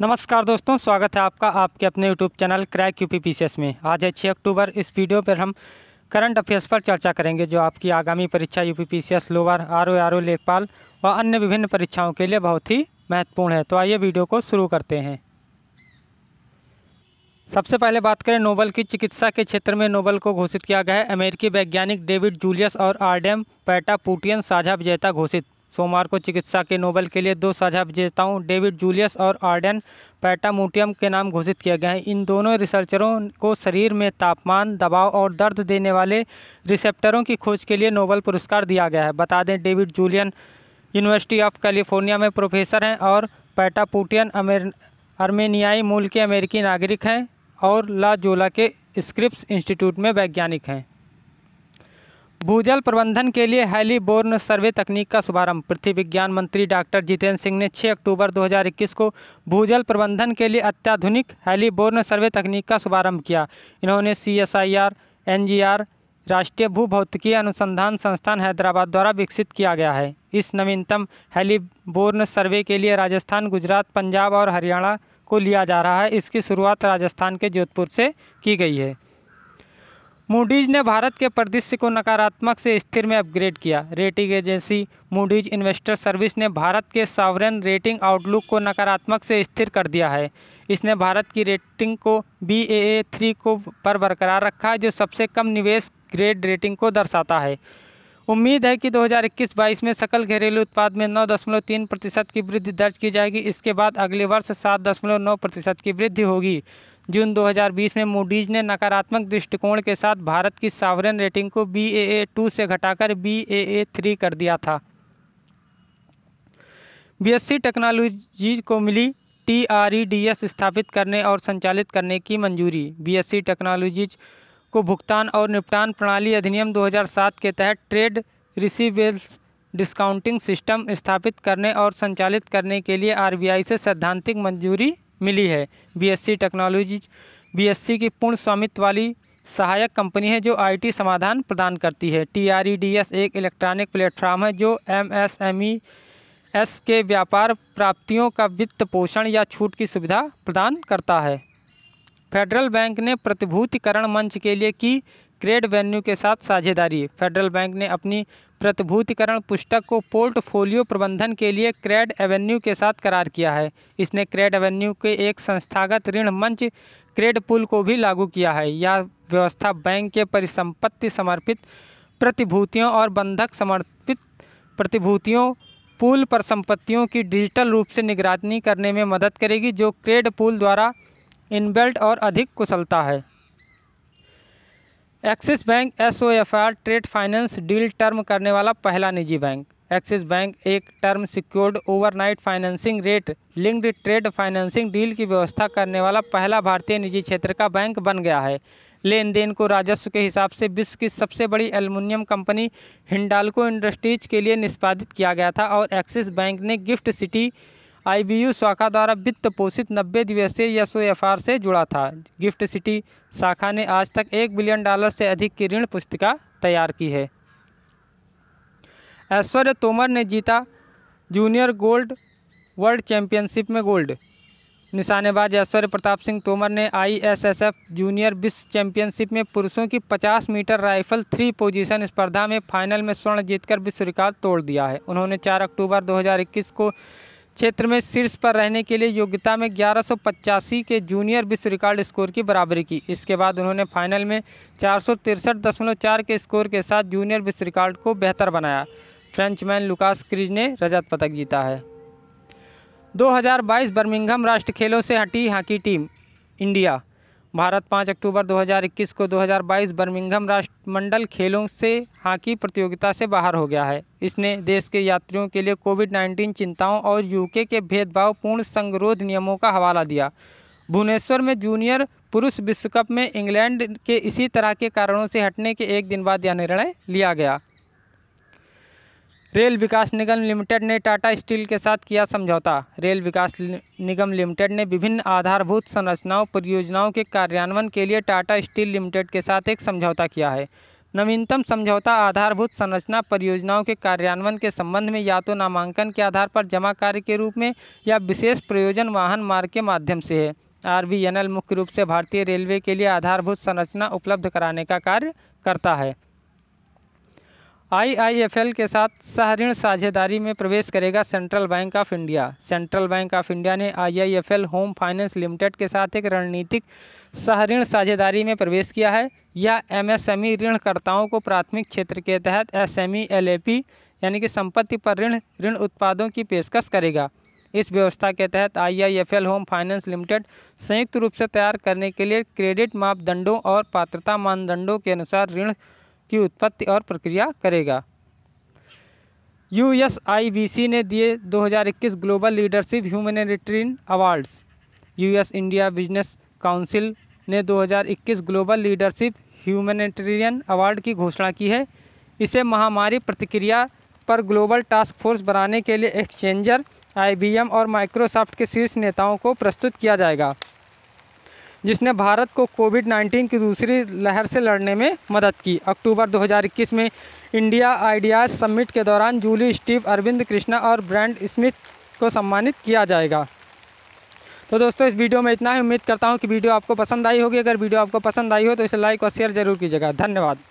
नमस्कार दोस्तों स्वागत है आपका आपके अपने YouTube channel crack U P में आज है छः अक्टूबर इस वीडियो पर हम करंट अफेयर्स पर चर्चा करेंगे जो आपकी आगामी परीक्षा U P lower R O R O लेखपाल व अन्य विभिन्न परीक्षाओं के लिए बहुत ही महत्वपूर्ण है तो आइए वीडियो को शुरू करते हैं सबसे पहले बात करें नोबल की चिकित्सा के क्षेत्र में नोबल को घोषित किया गया है अमेरिकी वैज्ञानिक डेविड जूलियस और आर्डेम पैटा पुटियन साझा विजेता घोषित सोमवार को चिकित्सा के नोबेल के लिए दो साझा विजेताओं डेविड जूलियस और आर्डन पैटामोटियम के नाम घोषित किया गया है इन दोनों रिसर्चरों को शरीर में तापमान दबाव और दर्द देने वाले रिसेप्टरों की खोज के लिए नोबेल पुरस्कार दिया गया है बता दें David Julian university of California में प्रोफेसर हैं और अमेर अर्मेनियाई मूल के अमेरिकी नागरिक हैं और ला जोला के स्क्रिप्स इंस्टीट्यूट में वैज्ञानिक हैं भूजल प्रबंधन के लिए हैलीबोर्न सर्वे तकनीक का शुभारंभ पृथ्वी विज्ञान मंत्री डॉक्टर जितेंद्र सिंह ने 6 अक्टूबर 2021 को भूजल प्रबंधन के लिए अत्याधुनिक हैलीबोर्न सर्वे तकनीक का शुभारंभ किया इन्होंने C S I R N G R राष्ट्रीय भूभौतिकीय अनुसंधान संस्थान हैदराबाद द्वारा विकसित किया गया है इस नवीनतम हैलीबोर्न सर्वे के लिए राजस्थान गुजरात पंजाब और हरियाणा को लिया जा रहा है इसकी शुरुआत राजस्थान के जोधपुर से की गई है मूडीज ने भारत के परिदृश्य को नकारात्मक से स्थिर में अपग्रेड किया rating agency Moody's investor service ने भारत के सावरन रेटिंग आउटलुक को नकारात्मक से स्थिर कर दिया है इसने भारत की रेटिंग को बी ए ए थ्री को पर बरकरार रखा है जो सबसे कम निवेश ग्रेड रेटिंग को दर्शाता है उम्मीद है कि 2021-22 में सकल घरेलू उत्पाद में 9.3 प्रतिशत की वृद्धि दर्ज की जाएगी इसके बाद अगले वर्ष 7.9 प्रतिशत की वृद्धि होगी जून 2020 में मूडीज ने नकारात्मक दृष्टिकोण के साथ भारत की सावरन रेटिंग को बी ए ए टू से घटाकर बी ए ए थ्री कर दिया था बीएससी टेक्नोलॉजीज को मिली T R E D S स्थापित करने और संचालित करने की मंजूरी बीएससी टेक्नोलॉजीज को भुगतान और निपटान प्रणाली अधिनियम 2007 के तहत ट्रेड रिसीवेल्स डिस्काउंटिंग सिस्टम स्थापित करने और संचालित करने के लिए आरबीआई से सैद्धांतिक मंजूरी मिली है बीएससी टेक्नोलॉजी बीएससी की पूर्ण स्वामित्व वाली सहायक कंपनी है जो आईटी समाधान प्रदान करती है टीआरईडीएस e एक इलेक्ट्रॉनिक प्लेटफॉर्म है जो एमएसएमई एस e के व्यापार प्राप्तियों का वित्त पोषण या छूट की सुविधा प्रदान करता है फेडरल बैंक ने प्रतिभूतिकरण मंच के लिए की क्रेड वेन्यू के साथ साझेदारी फेडरल बैंक ने अपनी प्रतिभूतिकरण पुस्तक को पोर्टफोलियो प्रबंधन के लिए क्रेड एवेन्यू के साथ करार किया है इसने क्रेड एवेन्यू के एक संस्थागत ऋण मंच क्रेड पुल को भी लागू किया है यह व्यवस्था बैंक के परिसंपत्ति समर्पित प्रतिभूतियों और बंधक समर्पित प्रतिभूतियों पुल पर संपत्तियों की डिजिटल रूप से निगरानी करने में मदद करेगी जो क्रेड पुल द्वारा इनबेल्ट और अधिक कुशलता है Axis bank S O F R trade finance deal term करने वाला पहला निजी बैंक एक्सिस बैंक एक term secured overnight financing rate linked trade financing deal की व्यवस्था करने वाला पहला भारतीय निजी क्षेत्र का बैंक बन गया है लेन देन को राजस्व के हिसाब से विश्व की सबसे बड़ी एल्युमिनियम कंपनी हिंडालको इंडस्ट्रीज के लिए निष्पादित किया गया था और एक्सिस बैंक ने गिफ्ट सिटी आईबीयू शाखा द्वारा वित्त पोषित नब्बे दिवसीय एस से जुड़ा था गिफ्ट सिटी शाखा ने आज तक एक बिलियन डॉलर से अधिक की ऋण पुस्तिका तैयार की है ऐश्वर्य तोमर ने जीता जूनियर गोल्ड वर्ल्ड चैंपियनशिप में गोल्ड निशानेबाज ऐश्वर्य प्रताप सिंह तोमर ने आईएसएसएफ जूनियर विश्व चैंपियनशिप में पुरुषों की 50 मीटर राइफल थ्री पोजीशन स्पर्धा में फाइनल में स्वर्ण जीतकर विश्व रिकॉर्ड तोड़ दिया है उन्होंने 4 अक्टूबर 2021 को क्षेत्र में शीर्ष पर रहने के लिए योग्यता में ग्यारह के जूनियर विश्व रिकॉर्ड स्कोर की बराबरी की इसके बाद उन्होंने फाइनल में चार के स्कोर के साथ जूनियर विश्व रिकॉर्ड को बेहतर बनाया फ्रेंचमैन लुकास क्रिज ने रजत पदक जीता है 2022 बर्मिंगम राष्ट्र खेलों से हटी हॉकी टीम इंडिया भारत 5 अक्टूबर 2021 को 2022 बर्मिंघम राष्ट्रमंडल खेलों से हॉकी प्रतियोगिता से बाहर हो गया है इसने देश के यात्रियों के लिए कोविड 19 चिंताओं और यूके के भेदभावपूर्ण संगरोध नियमों का हवाला दिया भुवनेश्वर में जूनियर पुरुष विश्व कप में इंग्लैंड के इसी तरह के कारणों से हटने के एक दिन बाद यह निर्णय लिया गया रेल विकास निगम लिमिटेड ने टाटा स्टील के साथ किया समझौता रेल विकास निगम लिमिटेड ने विभिन्न आधारभूत संरचनाओं परियोजनाओं के कार्यान्वयन के लिए टाटा स्टील लिमिटेड के साथ एक समझौता किया है नवीनतम समझौता आधारभूत संरचना परियोजनाओं के कार्यान्वयन के संबंध में या तो नामांकन के आधार पर जमा कार्य के रूप में या विशेष प्रयोजन वाहन मार्ग के माध्यम से है आर मुख्य रूप से भारतीय रेलवे के लिए आधारभूत संरचना उपलब्ध कराने का कार्य करता है आईआईएफएल के साथ सहऋण साझेदारी में प्रवेश करेगा central bank of India central bank of India ने आईआईएफएल होम फाइनेंस लिमिटेड के साथ एक रणनीतिक सहऋण साझेदारी में प्रवेश किया है यह एमएसएमई e ऋणकर्ताओं को प्राथमिक क्षेत्र के तहत एसएमई एलएपी e, यानी कि संपत्ति पर ऋण ऋण उत्पादों की पेशकश करेगा इस व्यवस्था के तहत आईआईएफएल होम फाइनेंस लिमिटेड संयुक्त रूप से तैयार करने के लिए क्रेडिट मापदंडों और पात्रता मानदंडों के अनुसार ऋण की उत्पत्ति और प्रक्रिया करेगा यू आई बी सी ने दिए 2021 global leadership humanitarian awards U India business council ने 2021 ग्लोबल लीडरशिप ह्यूमनिटेरियन अवार्ड की घोषणा की है इसे महामारी प्रतिक्रिया पर ग्लोबल टास्क फोर्स बनाने के लिए एक्सचेंजर आईबीएम और माइक्रोसॉफ्ट के शीर्ष नेताओं को प्रस्तुत किया जाएगा जिसने भारत को कोविड 19 की दूसरी लहर से लड़ने में मदद की अक्टूबर 2021 में इंडिया आइडियाज समिट के दौरान जूली स्टीव अरविंद कृष्णा और ब्रांड स्मिथ को सम्मानित किया जाएगा तो दोस्तों इस वीडियो में इतना ही उम्मीद करता हूँ कि वीडियो आपको पसंद आई होगी अगर वीडियो आपको पसंद आई हो तो इसे लाइक और शेयर जरूर कीजिएगा धन्यवाद